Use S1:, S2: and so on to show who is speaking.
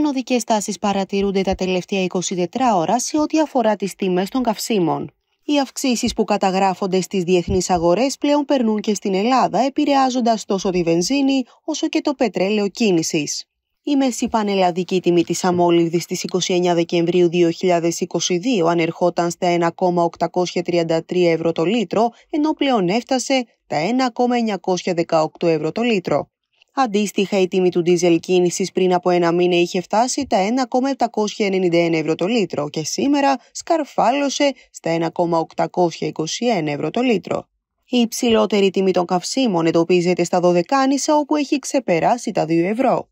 S1: ανωδικέ τάσεις παρατηρούνται τα τελευταία 24 ώρα σε ό,τι αφορά τις τιμές των καυσίμων. Οι αυξήσεις που καταγράφονται στις διεθνείς αγορές πλέον περνούν και στην Ελλάδα, επηρεάζοντας τόσο τη βενζίνη όσο και το πετρέλαιο κίνησης. Η μέση πανελλαδική τιμή της αμόλυβδης στις 29 Δεκεμβρίου 2022 ανερχόταν στα 1,833 ευρώ το λίτρο, ενώ πλέον έφτασε τα 1,918 ευρώ το λίτρο. Αντίστοιχα, η τιμή του δίζελ κίνησης πριν από ένα μήνα είχε φτάσει τα 1,791 ευρώ το λίτρο και σήμερα σκαρφάλωσε στα 1,821 ευρώ το λίτρο. Η υψηλότερη τιμή των καυσίμων εντοπίζεται στα Δωδεκάνησα όπου έχει ξεπεράσει τα 2 ευρώ.